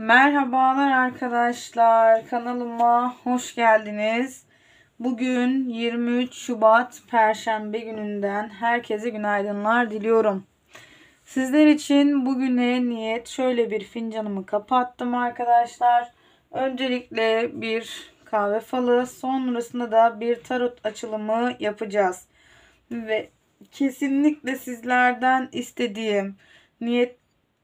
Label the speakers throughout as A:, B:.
A: Merhabalar arkadaşlar. Kanalıma hoş geldiniz. Bugün 23 Şubat Perşembe gününden herkese günaydınlar diliyorum. Sizler için bugüne niyet şöyle bir fincanımı kapattım arkadaşlar. Öncelikle bir kahve falı, sonrasında da bir tarot açılımı yapacağız. Ve kesinlikle sizlerden istediğim niyet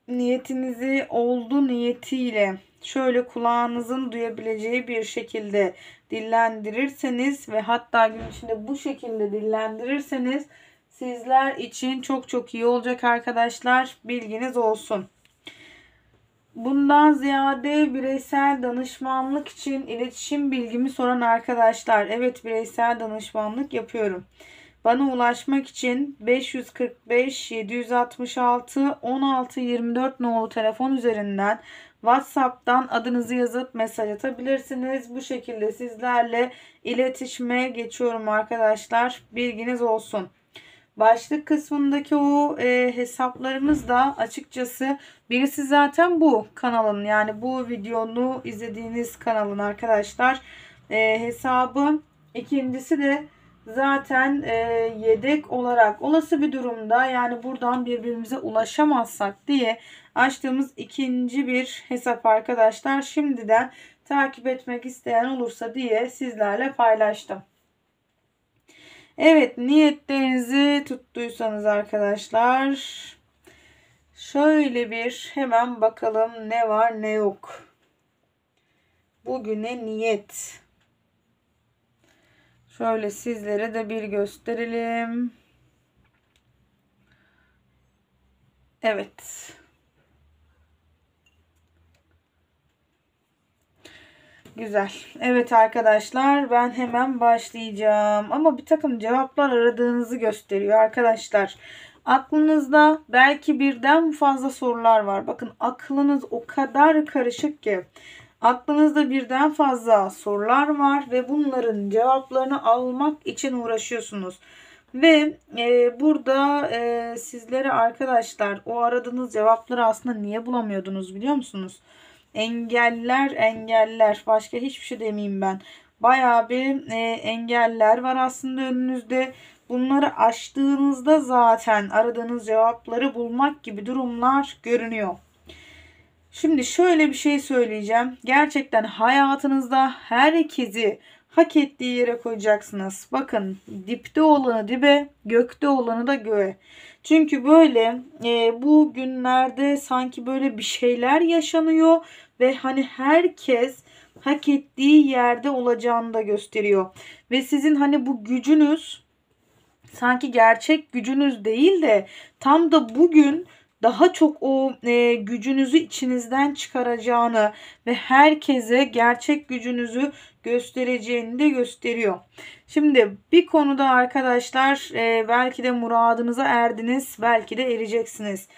A: niyetinizi oldu niyetiyle şöyle kulağınızın duyabileceği bir şekilde dillendirirseniz ve hatta gün içinde bu şekilde dillendirirseniz sizler için çok çok iyi olacak arkadaşlar. Bilginiz olsun. Bundan ziyade bireysel danışmanlık için iletişim bilgimi soran arkadaşlar. Evet bireysel danışmanlık yapıyorum. Bana ulaşmak için 545 766 16 24 nolu telefon üzerinden WhatsApp'tan adınızı yazıp mesaj atabilirsiniz. Bu şekilde sizlerle iletişime geçiyorum arkadaşlar. Bilginiz olsun. Başlık kısmındaki o e, hesaplarımız da açıkçası birisi zaten bu kanalın yani bu videonu izlediğiniz kanalın arkadaşlar e, hesabı. İkincisi de zaten e, yedek olarak olası bir durumda yani buradan birbirimize ulaşamazsak diye açtığımız ikinci bir hesap arkadaşlar. Şimdiden takip etmek isteyen olursa diye sizlerle paylaştım. Evet niyetlerinizi tuttuysanız arkadaşlar şöyle bir hemen bakalım ne var ne yok. Bugüne niyet. Şöyle sizlere de bir gösterelim. Evet. Güzel. Evet arkadaşlar ben hemen başlayacağım. Ama bir takım cevaplar aradığınızı gösteriyor arkadaşlar. Aklınızda belki birden fazla sorular var. Bakın aklınız o kadar karışık ki. Aklınızda birden fazla sorular var ve bunların cevaplarını almak için uğraşıyorsunuz. Ve e, burada e, sizlere arkadaşlar o aradığınız cevapları aslında niye bulamıyordunuz biliyor musunuz? Engeller engeller başka hiçbir şey demeyeyim ben. Baya bir e, engeller var aslında önünüzde. Bunları aştığınızda zaten aradığınız cevapları bulmak gibi durumlar görünüyor. Şimdi şöyle bir şey söyleyeceğim. Gerçekten hayatınızda herkesi hak ettiği yere koyacaksınız. Bakın dipte olanı dibe, gökte olanı da göğe. Çünkü böyle e, bu günlerde sanki böyle bir şeyler yaşanıyor ve hani herkes hak ettiği yerde olacağını da gösteriyor. Ve sizin hani bu gücünüz sanki gerçek gücünüz değil de tam da bugün daha çok o e, gücünüzü içinizden çıkaracağını ve herkese gerçek gücünüzü göstereceğini de gösteriyor. Şimdi bir konuda arkadaşlar e, belki de muradınıza erdiniz, belki de ereceksiniz.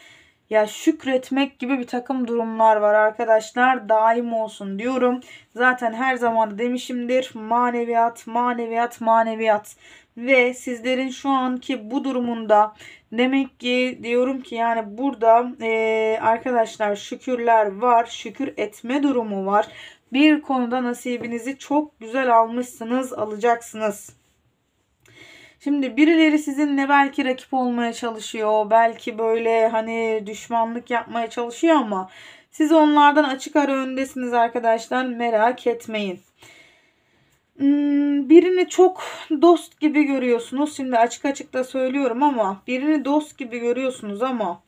A: Ya şükretmek gibi bir takım durumlar var arkadaşlar. Daim olsun diyorum. Zaten her zaman demişimdir. Maneviyat, maneviyat, maneviyat ve sizlerin şu anki bu durumunda demek ki diyorum ki yani burada e, arkadaşlar şükürler var şükür etme durumu var bir konuda nasibinizi çok güzel almışsınız alacaksınız. Şimdi birileri sizinle belki rakip olmaya çalışıyor. Belki böyle hani düşmanlık yapmaya çalışıyor ama siz onlardan açık ara öndesiniz arkadaşlar. Merak etmeyin. Hmm, birini çok dost gibi görüyorsunuz. Şimdi açık açık da söylüyorum ama birini dost gibi görüyorsunuz ama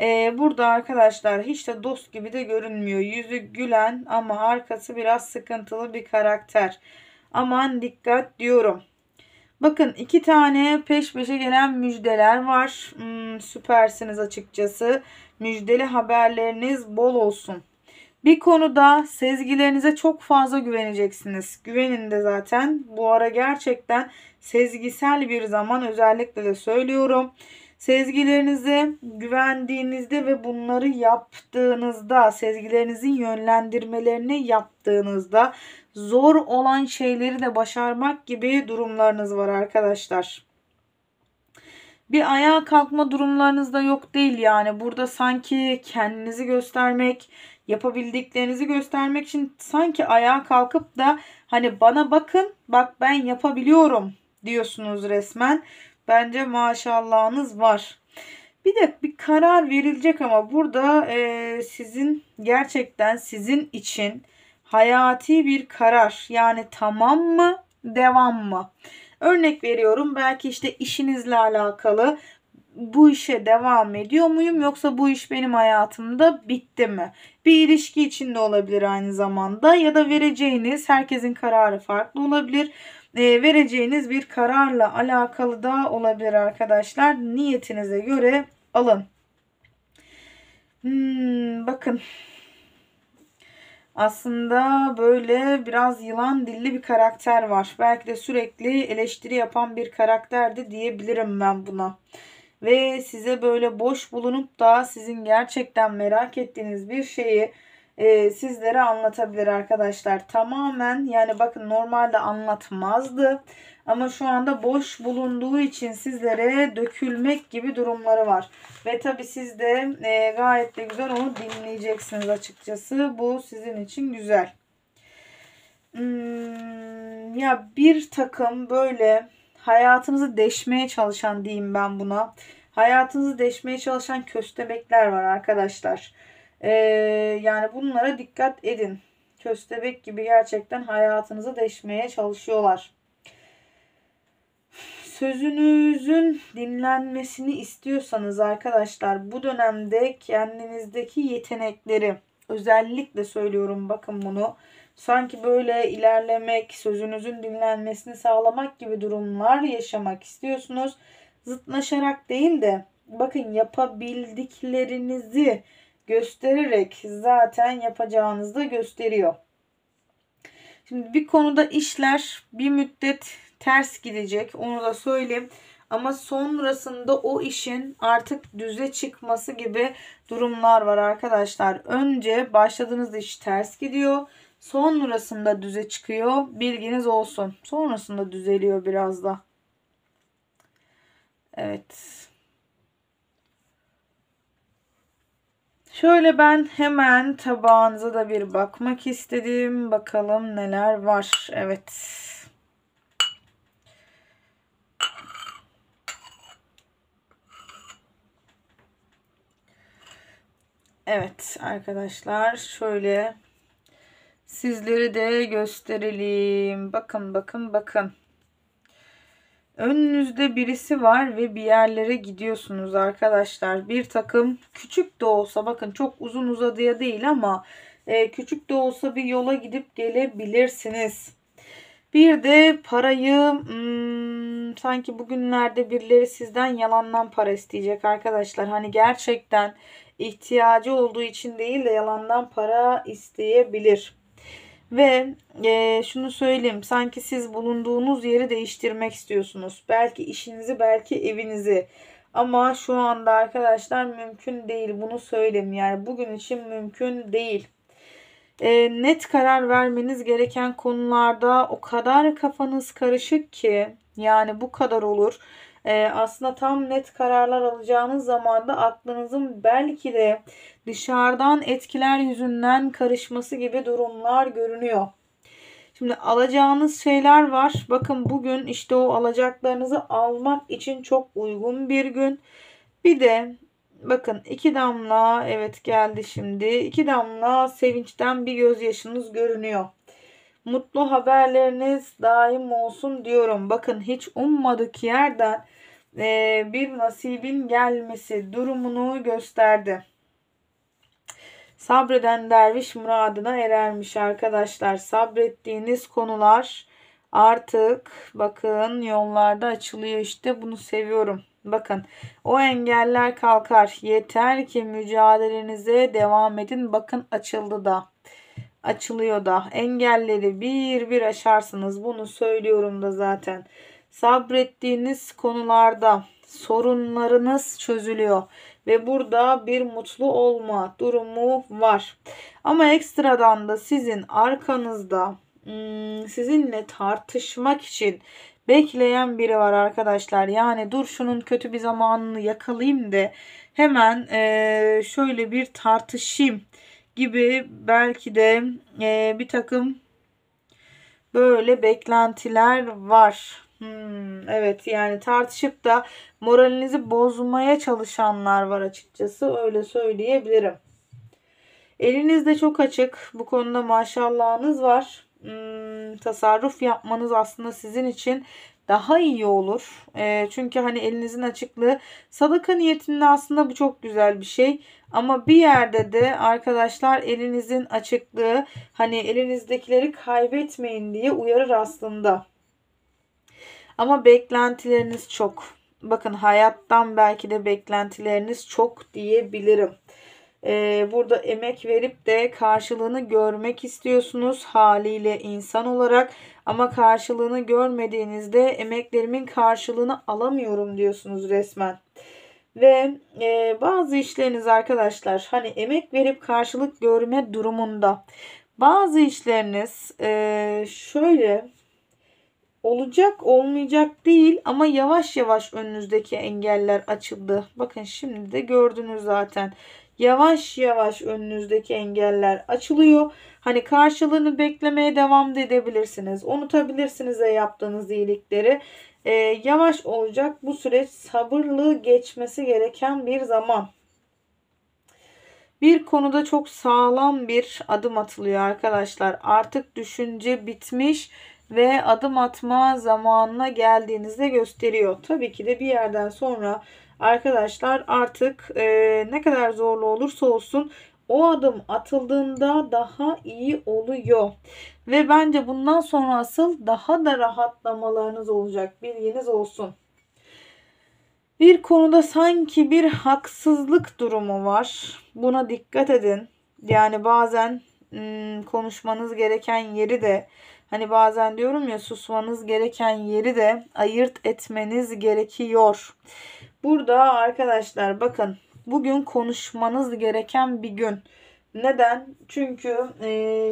A: e, burada arkadaşlar hiç de dost gibi de görünmüyor. Yüzü gülen ama arkası biraz sıkıntılı bir karakter. Aman dikkat diyorum. Bakın iki tane peş peşe gelen müjdeler var. Hmm, süpersiniz açıkçası. Müjdeli haberleriniz bol olsun. Bir konuda sezgilerinize çok fazla güveneceksiniz. Güvenin de zaten. Bu ara gerçekten sezgisel bir zaman özellikle de söylüyorum. Sezgilerinize güvendiğinizde ve bunları yaptığınızda, sezgilerinizin yönlendirmelerini yaptığınızda zor olan şeyleri de başarmak gibi durumlarınız var arkadaşlar. Bir ayağa kalkma durumlarınız da yok değil yani. Burada sanki kendinizi göstermek, yapabildiklerinizi göstermek için sanki ayağa kalkıp da hani bana bakın bak ben yapabiliyorum diyorsunuz resmen. Bence maşallahınız var. Bir de bir karar verilecek ama burada e, sizin gerçekten sizin için hayati bir karar. Yani tamam mı devam mı? Örnek veriyorum belki işte işinizle alakalı bu işe devam ediyor muyum yoksa bu iş benim hayatımda bitti mi? Bir ilişki içinde olabilir aynı zamanda ya da vereceğiniz herkesin kararı farklı olabilir. E, vereceğiniz bir kararla alakalı da olabilir arkadaşlar. Niyetinize göre alın. Hmm, bakın aslında böyle biraz yılan dilli bir karakter var. Belki de sürekli eleştiri yapan bir karakter de diyebilirim ben buna ve size böyle boş bulunup da sizin gerçekten merak ettiğiniz bir şeyi e, sizlere anlatabilir arkadaşlar. Tamamen yani bakın normalde anlatmazdı ama şu anda boş bulunduğu için sizlere dökülmek gibi durumları var. Ve tabi siz de e, gayet de güzel onu dinleyeceksiniz açıkçası. Bu sizin için güzel. Hmm, ya bir takım böyle hayatımızı deşmeye çalışan diyeyim ben buna. Hayatınızı deşmeye çalışan köstebekler var arkadaşlar. Ee, yani bunlara dikkat edin. Köstebek gibi gerçekten hayatınızı deşmeye çalışıyorlar. Sözünüzün dinlenmesini istiyorsanız arkadaşlar bu dönemde kendinizdeki yetenekleri özellikle söylüyorum bakın bunu sanki böyle ilerlemek, sözünüzün dinlenmesini sağlamak gibi durumlar yaşamak istiyorsunuz. Zıtlaşarak değil de bakın yapabildiklerinizi göstererek zaten yapacağınızı da gösteriyor. Şimdi bir konuda işler bir müddet ters gidecek onu da söyleyeyim. Ama sonrasında o işin artık düze çıkması gibi durumlar var arkadaşlar. Önce başladığınız iş ters gidiyor Sonrasında düze çıkıyor. Bilginiz olsun. Sonrasında düzeliyor biraz da. Evet. Şöyle ben hemen tabağınıza da bir bakmak istedim. Bakalım neler var. Evet. Evet arkadaşlar şöyle Sizleri de gösterelim. Bakın bakın bakın. Önünüzde birisi var ve bir yerlere gidiyorsunuz arkadaşlar. Bir takım küçük de olsa bakın çok uzun uzadıya değil ama e, küçük de olsa bir yola gidip gelebilirsiniz. Bir de parayı hmm, sanki bugünlerde birileri sizden yalandan para isteyecek arkadaşlar. Hani gerçekten ihtiyacı olduğu için değil de yalandan para isteyebilir. Ve e, şunu söyleyeyim sanki siz bulunduğunuz yeri değiştirmek istiyorsunuz. Belki işinizi belki evinizi. Ama şu anda arkadaşlar mümkün değil bunu söyleyeyim. Yani bugün için mümkün değil. E, net karar vermeniz gereken konularda o kadar kafanız karışık ki yani bu kadar olur e, aslında tam net kararlar alacağınız zaman da aklınızın belki de dışarıdan etkiler yüzünden karışması gibi durumlar görünüyor. Şimdi alacağınız şeyler var. Bakın bugün işte o alacaklarınızı almak için çok uygun bir gün. Bir de bakın iki damla evet geldi şimdi. İki damla sevinçten bir gözyaşınız görünüyor. Mutlu haberleriniz daim olsun diyorum. Bakın hiç ummadık yerden ee, bir nasibin gelmesi durumunu gösterdi. Sabreden derviş muradına erermiş arkadaşlar. Sabrettiğiniz konular artık bakın yollarda açılıyor işte bunu seviyorum. Bakın o engeller kalkar. Yeter ki mücadelenize devam edin. Bakın açıldı da. Açılıyor da. Engelleri bir bir aşarsınız. Bunu söylüyorum da zaten. Sabrettiğiniz konularda sorunlarınız çözülüyor ve burada bir mutlu olma durumu var. Ama ekstradan da sizin arkanızda hmm, sizinle tartışmak için bekleyen biri var arkadaşlar. Yani dur şunun kötü bir zamanını yakalayayım da hemen şöyle bir tartışayım gibi belki de bir takım böyle beklentiler var. Hmm, evet yani tartışıp da moralinizi bozmaya çalışanlar var açıkçası öyle söyleyebilirim. Eliniz de çok açık bu konuda maşallahınız var. Hmm, tasarruf yapmanız aslında sizin için daha iyi olur. E, çünkü hani elinizin açıklığı sadaka niyetinde aslında bu çok güzel bir şey. Ama bir yerde de arkadaşlar elinizin açıklığı hani elinizdekileri kaybetmeyin diye uyarır aslında. Ama beklentileriniz çok. Bakın hayattan belki de beklentileriniz çok diyebilirim. Ee, burada emek verip de karşılığını görmek istiyorsunuz haliyle insan olarak. Ama karşılığını görmediğinizde emeklerimin karşılığını alamıyorum diyorsunuz resmen. Ve e, bazı işleriniz arkadaşlar hani emek verip karşılık görme durumunda. Bazı işleriniz e, şöyle olacak olmayacak değil ama yavaş yavaş önünüzdeki engeller açıldı. Bakın şimdi de gördünüz zaten. Yavaş yavaş önünüzdeki engeller açılıyor. Hani karşılığını beklemeye devam da edebilirsiniz. Unutabilirsiniz de yaptığınız iyilikleri. Ee, yavaş olacak bu süreç sabırlı geçmesi gereken bir zaman. Bir konuda çok sağlam bir adım atılıyor arkadaşlar. Artık düşünce bitmiş ve adım atma zamanına geldiğinizde gösteriyor. Tabii ki de bir yerden sonra arkadaşlar artık e, ne kadar zorlu olursa olsun o adım atıldığında daha iyi oluyor. Ve bence bundan sonra asıl daha da rahatlamalarınız olacak. Bilginiz olsun. Bir konuda sanki bir haksızlık durumu var. Buna dikkat edin. Yani bazen konuşmanız gereken yeri de Hani bazen diyorum ya susmanız gereken yeri de ayırt etmeniz gerekiyor. Burada arkadaşlar bakın bugün konuşmanız gereken bir gün. Neden? Çünkü e,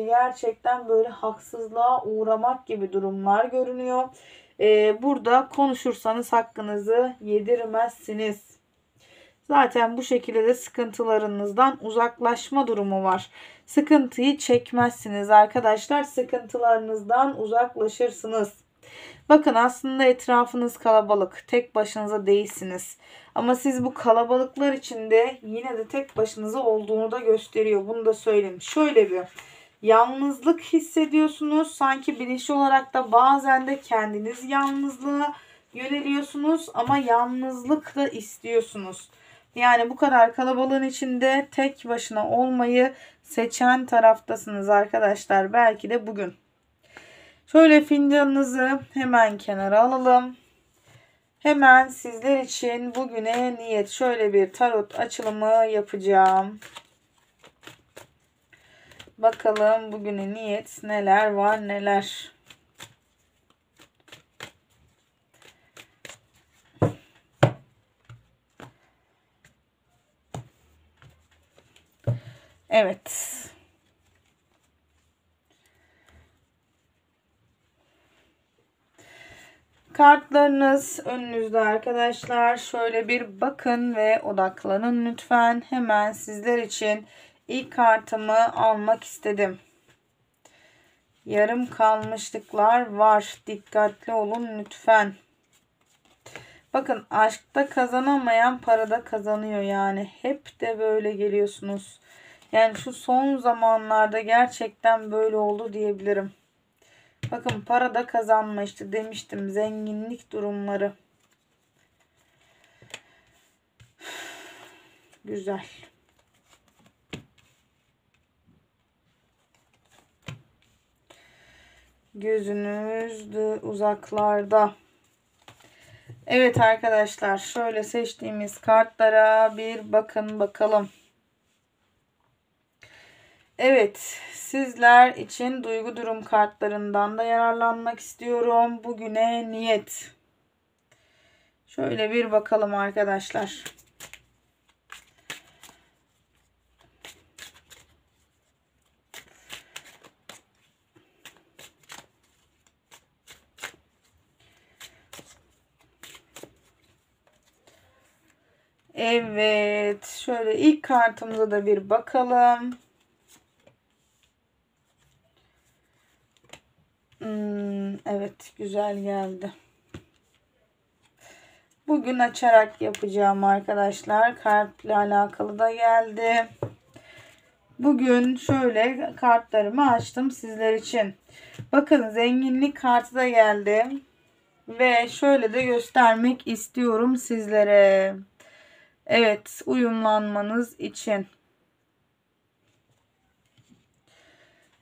A: gerçekten böyle haksızlığa uğramak gibi durumlar görünüyor. E, burada konuşursanız hakkınızı yedirmezsiniz. Zaten bu şekilde de sıkıntılarınızdan uzaklaşma durumu var sıkıntıyı çekmezsiniz arkadaşlar. Sıkıntılarınızdan uzaklaşırsınız. Bakın aslında etrafınız kalabalık. Tek başınıza değilsiniz. Ama siz bu kalabalıklar içinde yine de tek başınıza olduğunu da gösteriyor. Bunu da söyleyeyim. Şöyle bir yalnızlık hissediyorsunuz. Sanki bilinçli olarak da bazen de kendiniz yalnızlığa yöneliyorsunuz ama yalnızlık da istiyorsunuz. Yani bu kadar kalabalığın içinde tek başına olmayı seçen taraftasınız arkadaşlar. Belki de bugün. Şöyle fincanınızı hemen kenara alalım. Hemen sizler için bugüne niyet şöyle bir tarot açılımı yapacağım. Bakalım bugüne niyet neler var neler. Evet. Kartlarınız önünüzde arkadaşlar. Şöyle bir bakın ve odaklanın lütfen. Hemen sizler için ilk kartımı almak istedim. Yarım kalmışlıklar var. Dikkatli olun lütfen. Bakın aşkta kazanamayan parada kazanıyor yani. Hep de böyle geliyorsunuz. Yani şu son zamanlarda gerçekten böyle oldu diyebilirim. Bakın para da kazanma işte demiştim zenginlik durumları. Güzel. Gözünüz de uzaklarda. Evet arkadaşlar şöyle seçtiğimiz kartlara bir bakın bakalım. Evet, sizler için duygu durum kartlarından da yararlanmak istiyorum. Bugüne niyet. Şöyle bir bakalım arkadaşlar. Evet. Şöyle ilk kartımıza da bir bakalım. Hmm, evet güzel geldi. Bugün açarak yapacağım arkadaşlar. Kartla alakalı da geldi. Bugün şöyle kartlarımı açtım sizler için. Bakın zenginlik kartı da geldi. Ve şöyle de göstermek istiyorum sizlere. Evet uyumlanmanız için.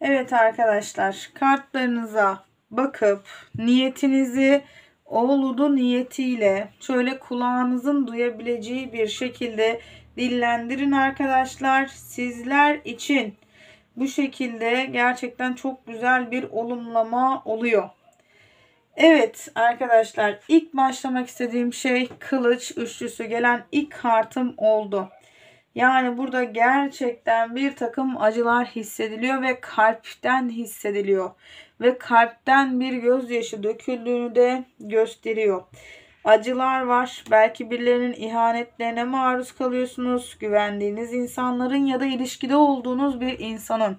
A: Evet arkadaşlar kartlarınıza bakıp niyetinizi oğludu niyetiyle şöyle kulağınızın duyabileceği bir şekilde dillendirin arkadaşlar. Sizler için bu şekilde gerçekten çok güzel bir olumlama oluyor. Evet arkadaşlar ilk başlamak istediğim şey kılıç üçlüsü gelen ilk kartım oldu. Yani burada gerçekten bir takım acılar hissediliyor ve kalpten hissediliyor. Ve kalpten bir gözyaşı döküldüğünü de gösteriyor. Acılar var. Belki birilerinin ihanetlerine maruz kalıyorsunuz. Güvendiğiniz insanların ya da ilişkide olduğunuz bir insanın.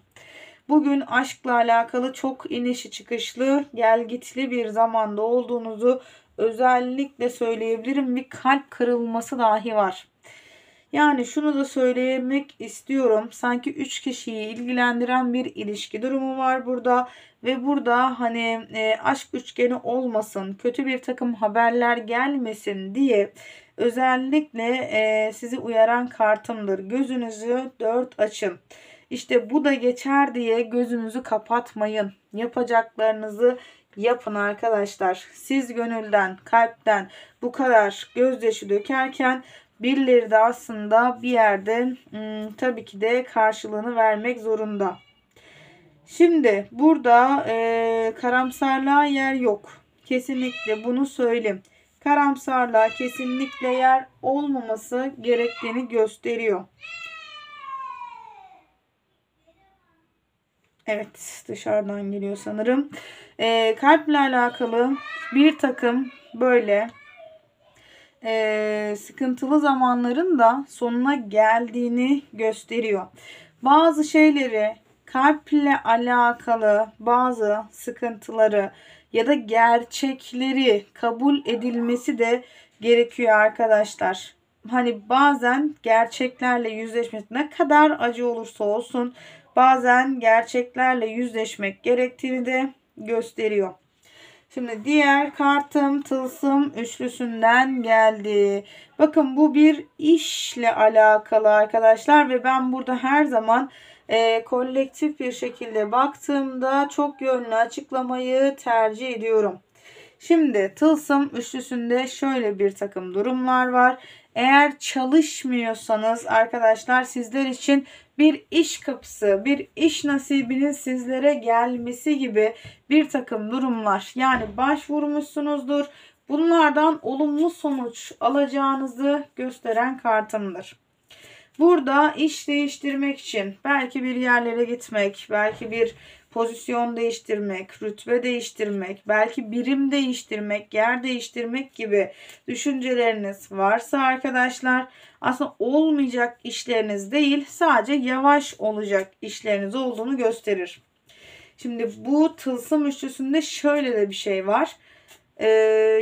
A: Bugün aşkla alakalı çok inişi çıkışlı, gelgitli bir zamanda olduğunuzu özellikle söyleyebilirim. Bir kalp kırılması dahi var. Yani şunu da söylemek istiyorum. Sanki 3 kişiyi ilgilendiren bir ilişki durumu var burada. Ve burada hani e, aşk üçgeni olmasın, kötü bir takım haberler gelmesin diye özellikle e, sizi uyaran kartımdır. Gözünüzü dört açın. İşte bu da geçer diye gözünüzü kapatmayın. Yapacaklarınızı yapın arkadaşlar. Siz gönülden, kalpten bu kadar gözyaşı dökerken birileri de aslında bir yerde ım, hmm, tabii ki de karşılığını vermek zorunda. Şimdi burada e, karamsarlığa yer yok. Kesinlikle bunu söyleyeyim. Karamsarlığa kesinlikle yer olmaması gerektiğini gösteriyor. Evet dışarıdan geliyor sanırım. E, kalple alakalı bir takım böyle e, sıkıntılı zamanların da sonuna geldiğini gösteriyor. Bazı şeyleri kalple alakalı bazı sıkıntıları ya da gerçekleri kabul edilmesi de gerekiyor arkadaşlar. Hani bazen gerçeklerle yüzleşmek ne kadar acı olursa olsun bazen gerçeklerle yüzleşmek gerektiğini de gösteriyor. Şimdi diğer kartım tılsım üçlüsünden geldi. Bakın bu bir işle alakalı arkadaşlar ve ben burada her zaman e, kolektif bir şekilde baktığımda çok yönlü açıklamayı tercih ediyorum. Şimdi tılsım üçlüsünde şöyle bir takım durumlar var. Eğer çalışmıyorsanız arkadaşlar sizler için bir iş kapısı, bir iş nasibinin sizlere gelmesi gibi bir takım durumlar. Yani başvurmuşsunuzdur. Bunlardan olumlu sonuç alacağınızı gösteren kartımdır. Burada iş değiştirmek için belki bir yerlere gitmek, belki bir pozisyon değiştirmek, rütbe değiştirmek, belki birim değiştirmek, yer değiştirmek gibi düşünceleriniz varsa arkadaşlar aslında olmayacak işleriniz değil sadece yavaş olacak işleriniz olduğunu gösterir. Şimdi bu tılsım üçlüsünde şöyle de bir şey var. Ee,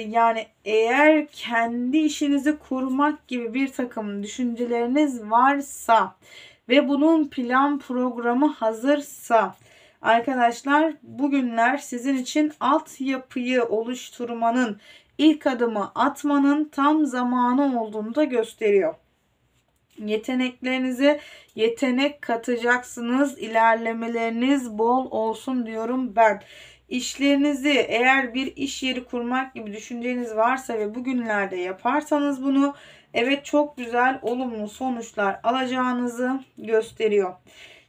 A: yani eğer kendi işinizi kurmak gibi bir takım düşünceleriniz varsa ve bunun plan programı hazırsa arkadaşlar bugünler sizin için altyapıyı oluşturmanın ilk adımı atmanın tam zamanı olduğunu da gösteriyor. Yeteneklerinize yetenek katacaksınız. İlerlemeleriniz bol olsun diyorum ben. İşlerinizi eğer bir iş yeri kurmak gibi düşünceniz varsa ve bugünlerde yaparsanız bunu evet çok güzel olumlu sonuçlar alacağınızı gösteriyor.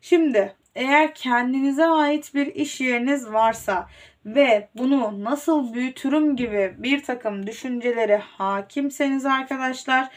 A: Şimdi eğer kendinize ait bir iş yeriniz varsa ve bunu nasıl büyütürüm gibi bir takım düşüncelere hakimseniz arkadaşlar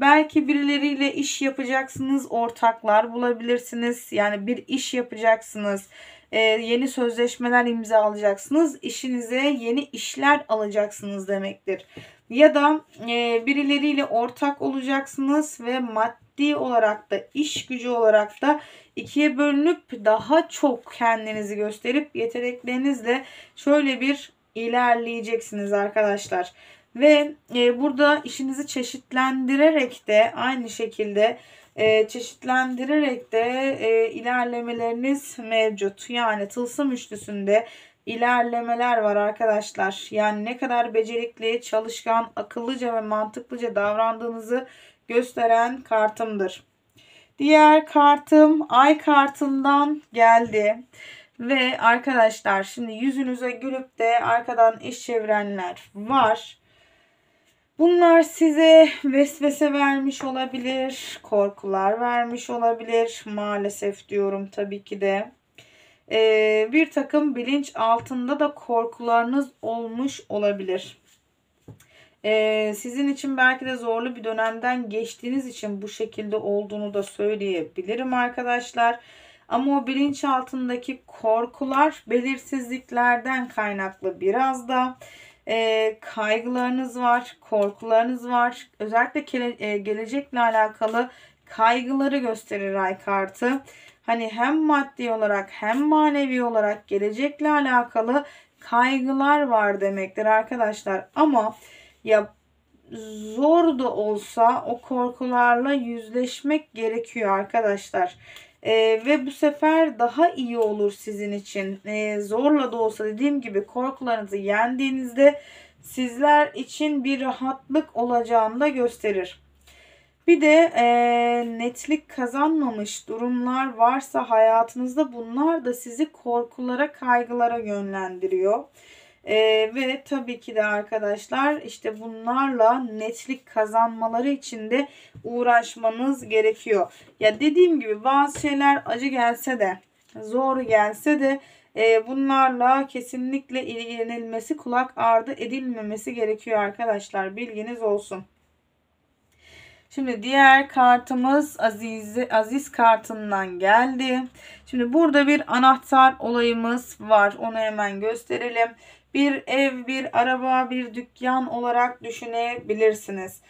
A: Belki birileriyle iş yapacaksınız, ortaklar bulabilirsiniz. Yani bir iş yapacaksınız, ee, yeni sözleşmeler imzalayacaksınız, işinize yeni işler alacaksınız demektir. Ya da e, birileriyle ortak olacaksınız ve maddi olarak da iş gücü olarak da ikiye bölünüp daha çok kendinizi gösterip yeteneklerinizle şöyle bir ilerleyeceksiniz arkadaşlar. Ve e, burada işinizi çeşitlendirerek de aynı şekilde e, çeşitlendirerek de e, ilerlemeleriniz mevcut. Yani tılsım üçlüsünde ilerlemeler var arkadaşlar. Yani ne kadar becerikli, çalışkan, akıllıca ve mantıklıca davrandığınızı gösteren kartımdır. Diğer kartım ay kartından geldi. Ve arkadaşlar şimdi yüzünüze gülüp de arkadan iş çevirenler var. Bunlar size vesvese vermiş olabilir, korkular vermiş olabilir maalesef diyorum tabii ki de. Ee, bir takım bilinç altında da korkularınız olmuş olabilir. Ee, sizin için belki de zorlu bir dönemden geçtiğiniz için bu şekilde olduğunu da söyleyebilirim arkadaşlar. Ama o bilinç altındaki korkular belirsizliklerden kaynaklı biraz da e, kaygılarınız var, korkularınız var. Özellikle kele, e, gelecekle alakalı kaygıları gösterir ay kartı. Hani hem maddi olarak hem manevi olarak gelecekle alakalı kaygılar var demektir arkadaşlar. Ama ya zor da olsa o korkularla yüzleşmek gerekiyor arkadaşlar. Ee, ve bu sefer daha iyi olur sizin için. Ee, zorla da olsa dediğim gibi korkularınızı yendiğinizde sizler için bir rahatlık olacağını da gösterir. Bir de e, netlik kazanmamış durumlar varsa hayatınızda bunlar da sizi korkulara, kaygılara yönlendiriyor. E, ve tabii ki de arkadaşlar işte bunlarla netlik kazanmaları için de uğraşmanız gerekiyor. Ya dediğim gibi bazı şeyler acı gelse de zor gelse de e, bunlarla kesinlikle ilgilenilmesi kulak ardı edilmemesi gerekiyor arkadaşlar bilginiz olsun. Şimdi diğer kartımız Aziz, Aziz kartından geldi. Şimdi burada bir anahtar olayımız var. Onu hemen gösterelim bir ev, bir araba, bir dükkan olarak düşünebilirsiniz.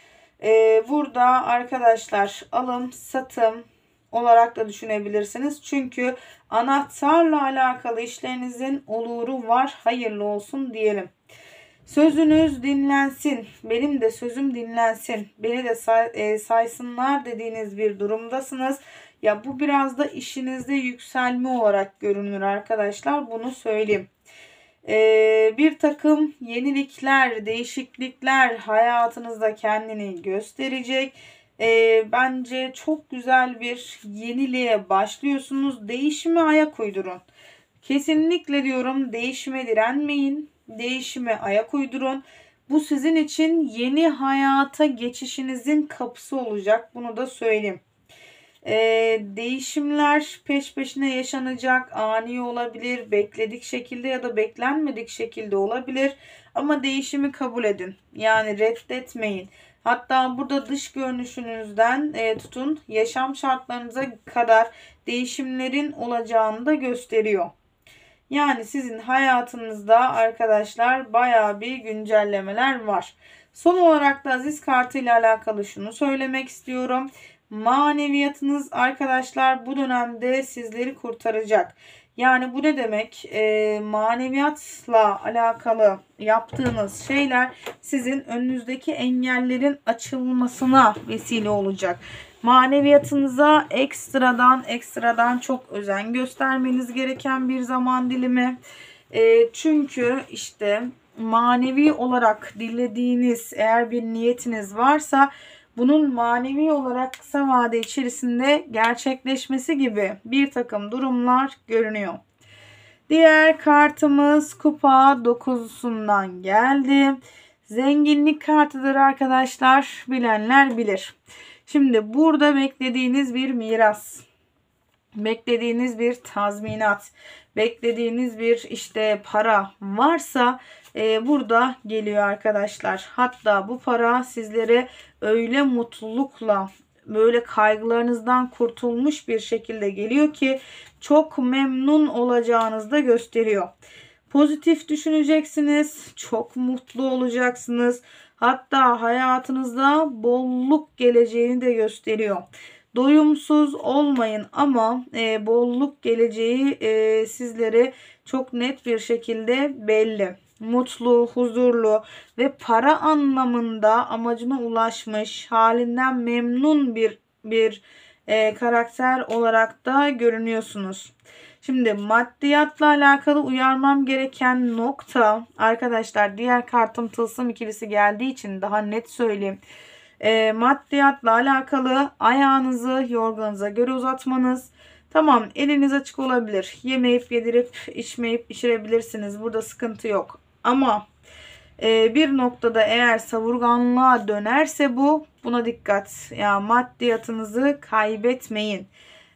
A: Ee, burada arkadaşlar alım, satım olarak da düşünebilirsiniz. Çünkü anahtarla alakalı işlerinizin oluru var. Hayırlı olsun diyelim. Sözünüz dinlensin, benim de sözüm dinlensin, beni de say, e, saysınlar dediğiniz bir durumdasınız. Ya bu biraz da işinizde yükselme olarak görünür arkadaşlar bunu söyleyeyim. Ee, bir takım yenilikler, değişiklikler hayatınızda kendini gösterecek. Ee, bence çok güzel bir yeniliğe başlıyorsunuz. Değişime ayak uydurun. Kesinlikle diyorum değişime direnmeyin. Değişime ayak uydurun. Bu sizin için yeni hayata geçişinizin kapısı olacak. Bunu da söyleyeyim. Ee, değişimler peş peşine yaşanacak, ani olabilir, bekledik şekilde ya da beklenmedik şekilde olabilir. Ama değişimi kabul edin. Yani reddetmeyin. Hatta burada dış görünüşünüzden e, tutun yaşam şartlarınıza kadar değişimlerin olacağını da gösteriyor. Yani sizin hayatınızda arkadaşlar baya bir güncellemeler var. Son olarak da Aziz kartıyla ile alakalı şunu söylemek istiyorum. Maneviyatınız arkadaşlar bu dönemde sizleri kurtaracak. Yani bu ne demek? E, maneviyatla alakalı yaptığınız şeyler sizin önünüzdeki engellerin açılmasına vesile olacak. Maneviyatınıza ekstradan ekstradan çok özen göstermeniz gereken bir zaman dilimi. E, çünkü işte manevi olarak dilediğiniz eğer bir niyetiniz varsa bunun manevi olarak kısa vade içerisinde gerçekleşmesi gibi bir takım durumlar görünüyor. Diğer kartımız kupa dokuzusundan geldi. Zenginlik kartıdır arkadaşlar. Bilenler bilir. Şimdi burada beklediğiniz bir miras, beklediğiniz bir tazminat, beklediğiniz bir işte para varsa e, burada geliyor arkadaşlar. Hatta bu para sizlere öyle mutlulukla böyle kaygılarınızdan kurtulmuş bir şekilde geliyor ki çok memnun olacağınız da gösteriyor. Pozitif düşüneceksiniz, çok mutlu olacaksınız. Hatta hayatınızda bolluk geleceğini de gösteriyor. Doyumsuz olmayın ama e, bolluk geleceği e, sizlere çok net bir şekilde belli mutlu, huzurlu ve para anlamında amacına ulaşmış, halinden memnun bir bir e, karakter olarak da görünüyorsunuz. Şimdi maddiyatla alakalı uyarmam gereken nokta arkadaşlar diğer kartım tılsım ikilisi geldiği için daha net söyleyeyim. E, maddiyatla alakalı ayağınızı yorganıza göre uzatmanız. Tamam eliniz açık olabilir. Yemeyip yedirip içmeyip içirebilirsiniz. Burada sıkıntı yok. Ama e, bir noktada eğer savurganlığa dönerse bu buna dikkat. Ya yani maddiyatınızı kaybetmeyin.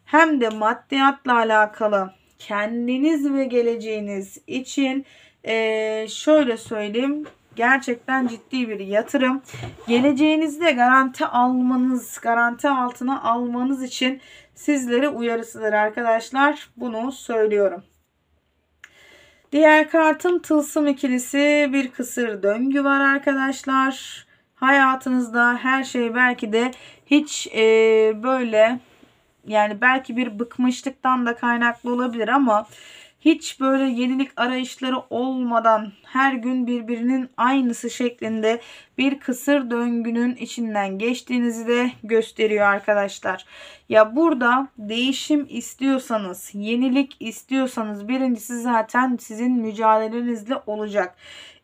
A: Hem de maddiyatla alakalı kendiniz ve geleceğiniz için e, şöyle söyleyeyim gerçekten ciddi bir yatırım. Geleceğinizde garanti almanız, garanti altına almanız için sizlere uyarısıdır arkadaşlar. Bunu söylüyorum. Diğer kartım tılsım ikilisi bir kısır döngü var arkadaşlar. Hayatınızda her şey belki de hiç e, böyle yani belki bir bıkmışlıktan da kaynaklı olabilir ama hiç böyle yenilik arayışları olmadan her gün birbirinin aynısı şeklinde bir kısır döngünün içinden geçtiğinizi de gösteriyor arkadaşlar. Ya burada değişim istiyorsanız, yenilik istiyorsanız birincisi zaten sizin mücadelenizle olacak.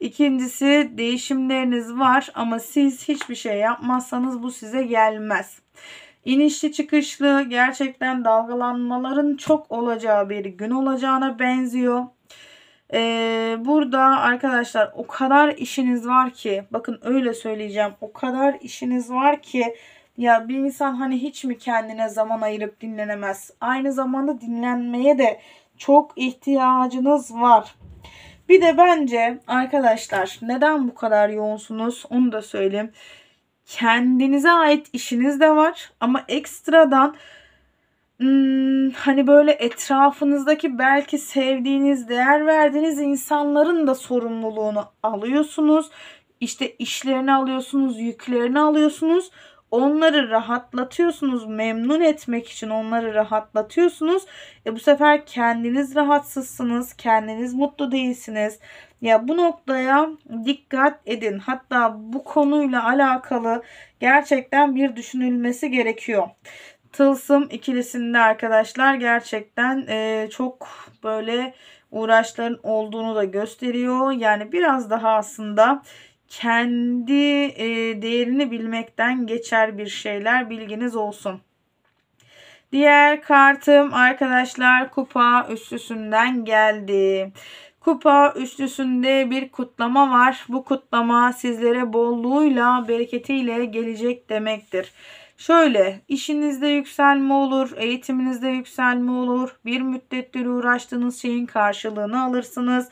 A: İkincisi değişimleriniz var ama siz hiçbir şey yapmazsanız bu size gelmez. İnişli çıkışlı gerçekten dalgalanmaların çok olacağı bir gün olacağına benziyor. Ee, burada arkadaşlar o kadar işiniz var ki bakın öyle söyleyeceğim o kadar işiniz var ki ya bir insan hani hiç mi kendine zaman ayırıp dinlenemez? Aynı zamanda dinlenmeye de çok ihtiyacınız var. Bir de bence arkadaşlar neden bu kadar yoğunsunuz onu da söyleyeyim kendinize ait işiniz de var ama ekstradan hmm, hani böyle etrafınızdaki belki sevdiğiniz, değer verdiğiniz insanların da sorumluluğunu alıyorsunuz. İşte işlerini alıyorsunuz, yüklerini alıyorsunuz onları rahatlatıyorsunuz. Memnun etmek için onları rahatlatıyorsunuz. E bu sefer kendiniz rahatsızsınız. Kendiniz mutlu değilsiniz. Ya bu noktaya dikkat edin. Hatta bu konuyla alakalı gerçekten bir düşünülmesi gerekiyor. Tılsım ikilisinde arkadaşlar gerçekten e, çok böyle uğraşların olduğunu da gösteriyor. Yani biraz daha aslında kendi e, değerini bilmekten geçer bir şeyler bilginiz olsun. Diğer kartım arkadaşlar kupa üstüsünden geldi. Kupa üstüsünde bir kutlama var. Bu kutlama sizlere bolluğuyla, bereketiyle gelecek demektir. Şöyle işinizde yükselme olur, eğitiminizde yükselme olur. Bir müddettir uğraştığınız şeyin karşılığını alırsınız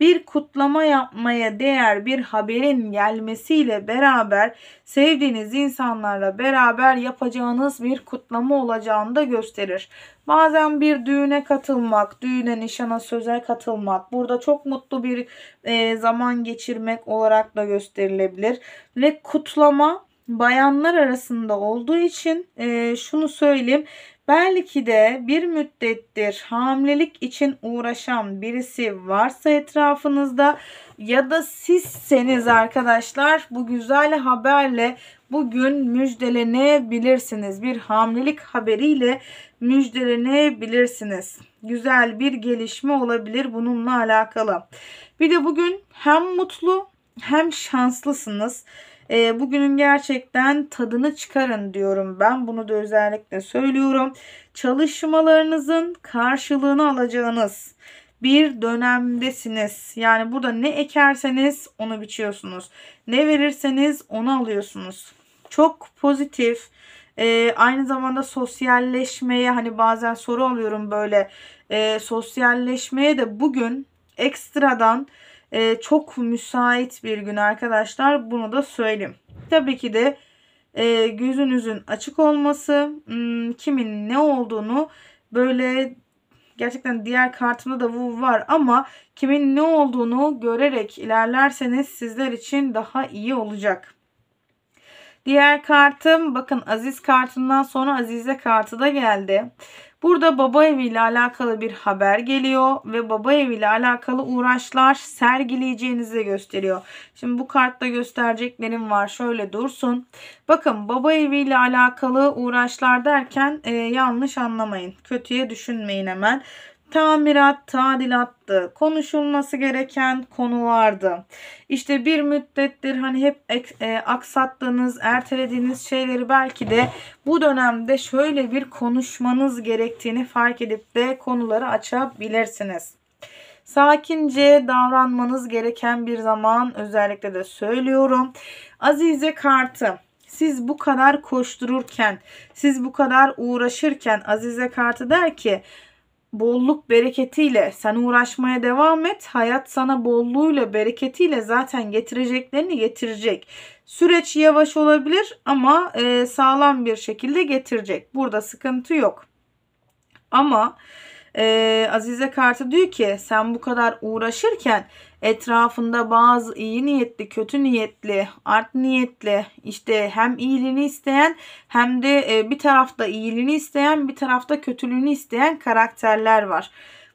A: bir kutlama yapmaya değer bir haberin gelmesiyle beraber sevdiğiniz insanlarla beraber yapacağınız bir kutlama olacağını da gösterir. Bazen bir düğüne katılmak, düğüne nişana söze katılmak, burada çok mutlu bir e, zaman geçirmek olarak da gösterilebilir. Ve kutlama bayanlar arasında olduğu için e, şunu söyleyeyim Belki de bir müddettir hamilelik için uğraşan birisi varsa etrafınızda ya da sizseniz arkadaşlar bu güzel haberle bugün müjdelenebilirsiniz. Bir hamilelik haberiyle müjdelenebilirsiniz. Güzel bir gelişme olabilir bununla alakalı. Bir de bugün hem mutlu hem şanslısınız. E, bugünün gerçekten tadını çıkarın diyorum ben. Bunu da özellikle söylüyorum. Çalışmalarınızın karşılığını alacağınız bir dönemdesiniz. Yani burada ne ekerseniz onu biçiyorsunuz. Ne verirseniz onu alıyorsunuz. Çok pozitif. E, aynı zamanda sosyalleşmeye hani bazen soru alıyorum böyle e, sosyalleşmeye de bugün ekstradan ee, çok müsait bir gün arkadaşlar. Bunu da söyleyeyim. Tabii ki de e, gözünüzün açık olması, hmm, kimin ne olduğunu böyle gerçekten diğer kartımda da bu var ama kimin ne olduğunu görerek ilerlerseniz sizler için daha iyi olacak. Diğer kartım bakın Aziz kartından sonra Azize kartı da geldi. Burada baba eviyle alakalı bir haber geliyor ve baba eviyle alakalı uğraşlar sergileyeceğinizi gösteriyor. Şimdi bu kartta göstereceklerim var. Şöyle dursun. Bakın baba eviyle alakalı uğraşlar derken e, yanlış anlamayın. Kötüye düşünmeyin hemen tamirat, tadilattı. Konuşulması gereken konulardı. İşte bir müddettir hani hep e, aksattığınız, ertelediğiniz şeyleri belki de bu dönemde şöyle bir konuşmanız gerektiğini fark edip de konuları açabilirsiniz. Sakince davranmanız gereken bir zaman özellikle de söylüyorum. Azize kartı siz bu kadar koştururken, siz bu kadar uğraşırken Azize kartı der ki bolluk bereketiyle sen uğraşmaya devam et. Hayat sana bolluğuyla bereketiyle zaten getireceklerini getirecek. Süreç yavaş olabilir ama e, sağlam bir şekilde getirecek. Burada sıkıntı yok. Ama e, Azize Kartı diyor ki sen bu kadar uğraşırken etrafında bazı iyi niyetli, kötü niyetli, art niyetli işte hem iyiliğini isteyen hem de e, bir tarafta iyiliğini isteyen bir tarafta kötülüğünü isteyen karakterler var.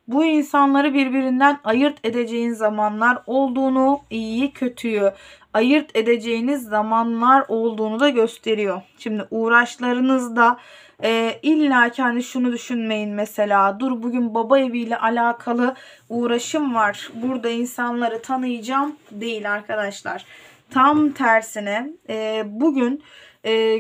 A: Bu insanları birbirinden ayırt edeceğin zamanlar olduğunu, iyiyi kötüyü ayırt edeceğiniz zamanlar olduğunu da gösteriyor. Şimdi uğraşlarınızda e, illa ki hani şunu düşünmeyin mesela. Dur bugün baba eviyle alakalı uğraşım var. Burada insanları tanıyacağım değil arkadaşlar. Tam tersine e, bugün e,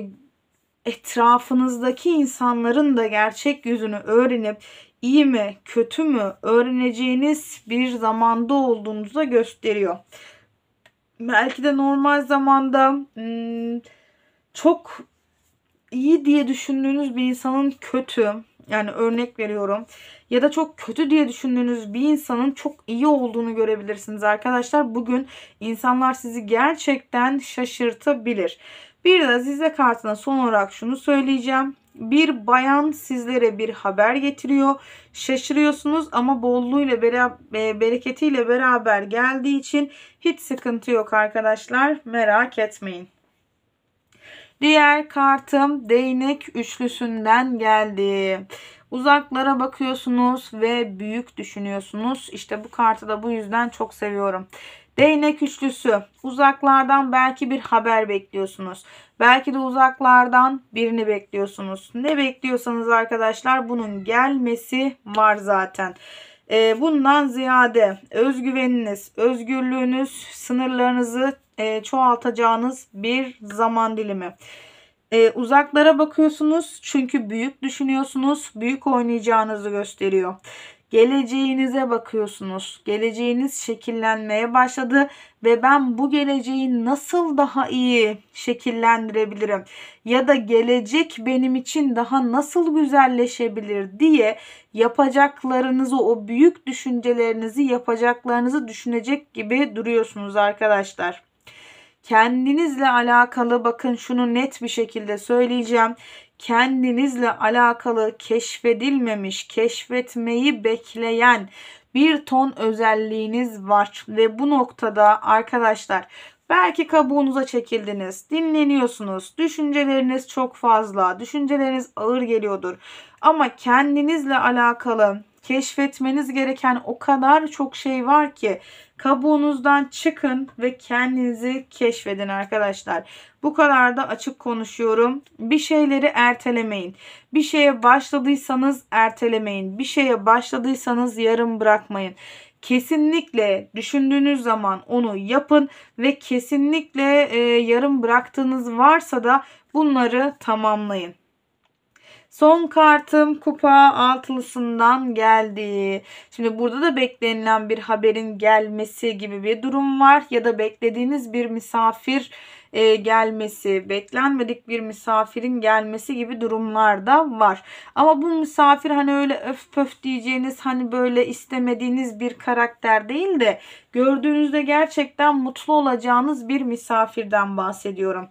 A: etrafınızdaki insanların da gerçek yüzünü öğrenip iyi mi kötü mü öğreneceğiniz bir zamanda olduğunuzu da gösteriyor. Belki de normal zamanda hmm, çok iyi diye düşündüğünüz bir insanın kötü yani örnek veriyorum ya da çok kötü diye düşündüğünüz bir insanın çok iyi olduğunu görebilirsiniz arkadaşlar. Bugün insanlar sizi gerçekten şaşırtabilir. Bir de size kartına son olarak şunu söyleyeceğim. Bir bayan sizlere bir haber getiriyor. Şaşırıyorsunuz ama bolluğuyla e, bereketiyle beraber geldiği için hiç sıkıntı yok arkadaşlar. Merak etmeyin. Diğer kartım değnek üçlüsünden geldi. Uzaklara bakıyorsunuz ve büyük düşünüyorsunuz. İşte bu kartı da bu yüzden çok seviyorum. Değnek üçlüsü. Uzaklardan belki bir haber bekliyorsunuz. Belki de uzaklardan birini bekliyorsunuz. Ne bekliyorsanız arkadaşlar bunun gelmesi var zaten. E, bundan ziyade özgüveniniz, özgürlüğünüz, sınırlarınızı e, çoğaltacağınız bir zaman dilimi. E, uzaklara bakıyorsunuz çünkü büyük düşünüyorsunuz, büyük oynayacağınızı gösteriyor. Geleceğinize bakıyorsunuz. Geleceğiniz şekillenmeye başladı ve ben bu geleceği nasıl daha iyi şekillendirebilirim ya da gelecek benim için daha nasıl güzelleşebilir diye yapacaklarınızı o büyük düşüncelerinizi yapacaklarınızı düşünecek gibi duruyorsunuz arkadaşlar. Kendinizle alakalı bakın şunu net bir şekilde söyleyeceğim kendinizle alakalı keşfedilmemiş, keşfetmeyi bekleyen bir ton özelliğiniz var ve bu noktada arkadaşlar Belki kabuğunuza çekildiniz, dinleniyorsunuz, düşünceleriniz çok fazla, düşünceleriniz ağır geliyordur. Ama kendinizle alakalı keşfetmeniz gereken o kadar çok şey var ki Kabuğunuzdan çıkın ve kendinizi keşfedin arkadaşlar. Bu kadar da açık konuşuyorum. Bir şeyleri ertelemeyin. Bir şeye başladıysanız ertelemeyin. Bir şeye başladıysanız yarım bırakmayın. Kesinlikle düşündüğünüz zaman onu yapın ve kesinlikle e, yarım bıraktığınız varsa da bunları tamamlayın. Son kartım kupa altılısından geldi. Şimdi burada da beklenilen bir haberin gelmesi gibi bir durum var. Ya da beklediğiniz bir misafir e, gelmesi, beklenmedik bir misafirin gelmesi gibi durumlar da var. Ama bu misafir hani öyle öf pöf diyeceğiniz hani böyle istemediğiniz bir karakter değil de gördüğünüzde gerçekten mutlu olacağınız bir misafirden bahsediyorum.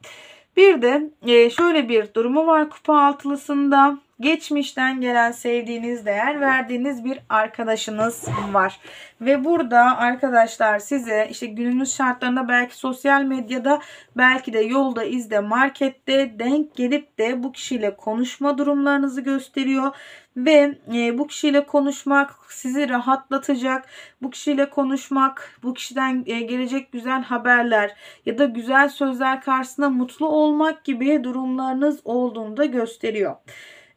A: Bir de e, şöyle bir durumu var kupa altılısında geçmişten gelen sevdiğiniz, değer verdiğiniz bir arkadaşınız var. Ve burada arkadaşlar size işte günümüz şartlarında belki sosyal medyada belki de yolda, izde, markette denk gelip de bu kişiyle konuşma durumlarınızı gösteriyor. Ve e, bu kişiyle konuşmak sizi rahatlatacak. Bu kişiyle konuşmak, bu kişiden e, gelecek güzel haberler ya da güzel sözler karşısında mutlu olmak gibi durumlarınız olduğunu da gösteriyor.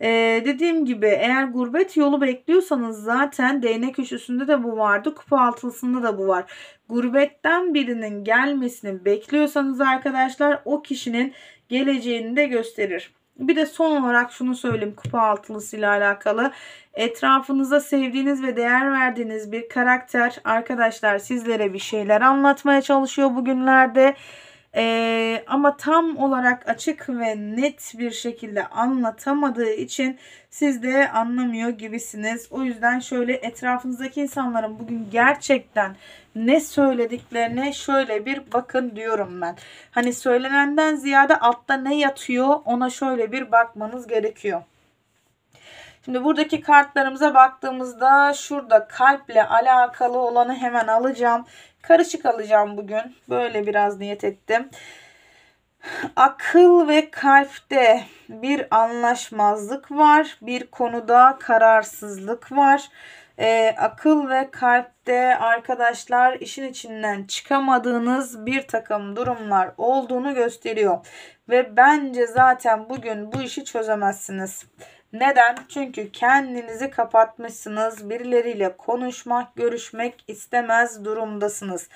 A: Ee, dediğim gibi eğer gurbet yolu bekliyorsanız zaten DNA köşesinde de bu vardı. Kupa altısında da bu var. Gurbetten birinin gelmesini bekliyorsanız arkadaşlar o kişinin geleceğini de gösterir. Bir de son olarak şunu söyleyeyim kupa altılısıyla alakalı. Etrafınızda sevdiğiniz ve değer verdiğiniz bir karakter arkadaşlar sizlere bir şeyler anlatmaya çalışıyor bugünlerde. E, ama tam olarak açık ve net bir şekilde anlatamadığı için siz de anlamıyor gibisiniz. O yüzden şöyle etrafınızdaki insanların bugün gerçekten ne söylediklerine şöyle bir bakın diyorum ben. Hani söylenenden ziyade altta ne yatıyor ona şöyle bir bakmanız gerekiyor. Şimdi buradaki kartlarımıza baktığımızda şurada kalple alakalı olanı hemen alacağım. Karışık alacağım bugün. Böyle biraz niyet ettim. Akıl ve kalpte bir anlaşmazlık var. Bir konuda kararsızlık var. Ee, akıl ve kalpte arkadaşlar işin içinden çıkamadığınız bir takım durumlar olduğunu gösteriyor. Ve bence zaten bugün bu işi çözemezsiniz. Neden? Çünkü kendinizi kapatmışsınız. Birileriyle konuşmak, görüşmek istemez durumdasınız.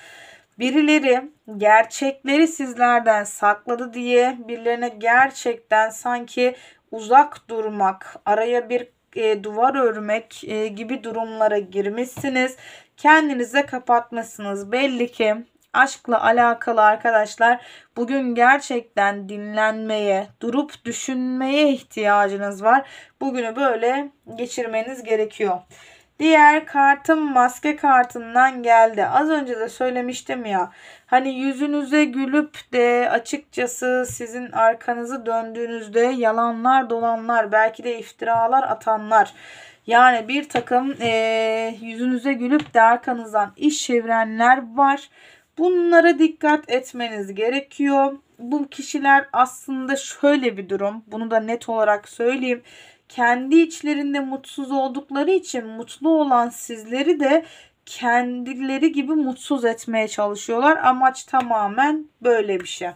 A: Birileri gerçekleri sizlerden sakladı diye birilerine gerçekten sanki uzak durmak, araya bir e, duvar örmek e, gibi durumlara girmişsiniz. Kendinize kapatmışsınız. Belli ki aşkla alakalı arkadaşlar bugün gerçekten dinlenmeye, durup düşünmeye ihtiyacınız var. Bugünü böyle geçirmeniz gerekiyor. Diğer kartım maske kartından geldi. Az önce de söylemiştim ya. Hani yüzünüze gülüp de açıkçası sizin arkanızı döndüğünüzde yalanlar dolanlar belki de iftiralar atanlar. Yani bir takım e, yüzünüze gülüp de arkanızdan iş çevirenler var. Bunlara dikkat etmeniz gerekiyor. Bu kişiler aslında şöyle bir durum. Bunu da net olarak söyleyeyim. Kendi içlerinde mutsuz oldukları için mutlu olan sizleri de kendileri gibi mutsuz etmeye çalışıyorlar. Amaç tamamen böyle bir şey.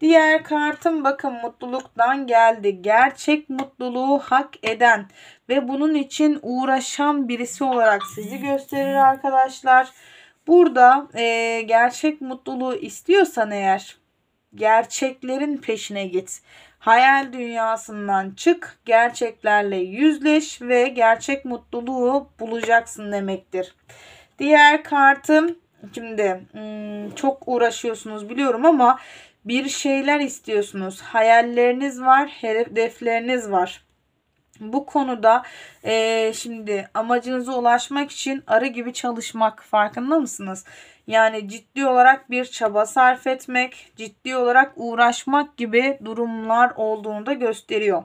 A: Diğer kartım bakın mutluluktan geldi. Gerçek mutluluğu hak eden ve bunun için uğraşan birisi olarak sizi gösterir arkadaşlar. Arkadaşlar Burada e, gerçek mutluluğu istiyorsan eğer gerçeklerin peşine git. Hayal dünyasından çık, gerçeklerle yüzleş ve gerçek mutluluğu bulacaksın demektir. Diğer kartım şimdi hmm, çok uğraşıyorsunuz biliyorum ama bir şeyler istiyorsunuz. Hayalleriniz var, hedefleriniz var. Bu konuda e, şimdi amacınıza ulaşmak için arı gibi çalışmak farkında mısınız? Yani ciddi olarak bir çaba sarf etmek, ciddi olarak uğraşmak gibi durumlar olduğunu da gösteriyor.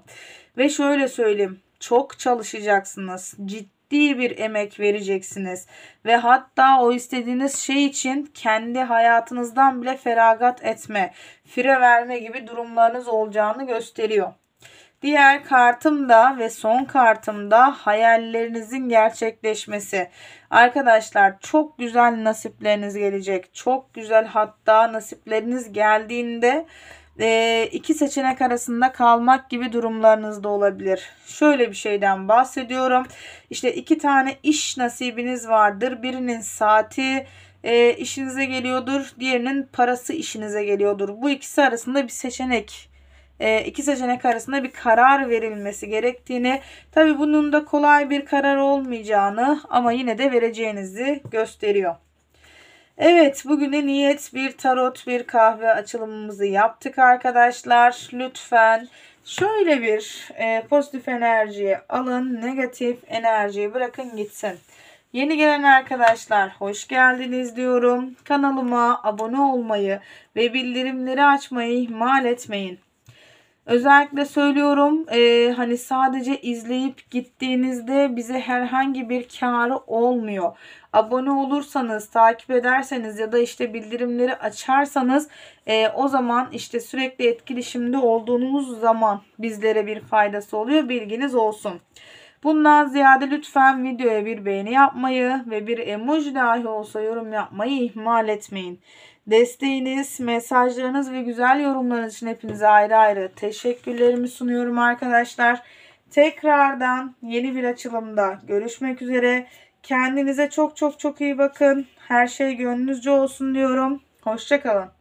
A: Ve şöyle söyleyeyim çok çalışacaksınız. Ciddi bir emek vereceksiniz ve hatta o istediğiniz şey için kendi hayatınızdan bile feragat etme, fire verme gibi durumlarınız olacağını gösteriyor. Diğer kartım da ve son kartım da hayallerinizin gerçekleşmesi. Arkadaşlar çok güzel nasipleriniz gelecek. Çok güzel hatta nasipleriniz geldiğinde e, iki seçenek arasında kalmak gibi durumlarınız da olabilir. Şöyle bir şeyden bahsediyorum. İşte iki tane iş nasibiniz vardır. Birinin saati e, işinize geliyordur. Diğerinin parası işinize geliyordur. Bu ikisi arasında bir seçenek e, iki seçenek arasında bir karar verilmesi gerektiğini tabi bunun da kolay bir karar olmayacağını ama yine de vereceğinizi gösteriyor. Evet bugüne niyet bir tarot bir kahve açılımımızı yaptık arkadaşlar. Lütfen şöyle bir e, pozitif enerjiyi alın negatif enerjiyi bırakın gitsin. Yeni gelen arkadaşlar hoş geldiniz diyorum. Kanalıma abone olmayı ve bildirimleri açmayı ihmal etmeyin. Özellikle söylüyorum e, hani sadece izleyip gittiğinizde bize herhangi bir karı olmuyor. Abone olursanız, takip ederseniz ya da işte bildirimleri açarsanız e, o zaman işte sürekli etkileşimde olduğunuz zaman bizlere bir faydası oluyor. Bilginiz olsun. Bundan ziyade lütfen videoya bir beğeni yapmayı ve bir emoji dahi olsa yorum yapmayı ihmal etmeyin. Desteğiniz, mesajlarınız ve güzel yorumlarınız için hepinize ayrı ayrı teşekkürlerimi sunuyorum arkadaşlar. Tekrardan yeni bir açılımda görüşmek üzere. Kendinize çok çok çok iyi bakın. Her şey gönlünüzce olsun diyorum. Hoşçakalın.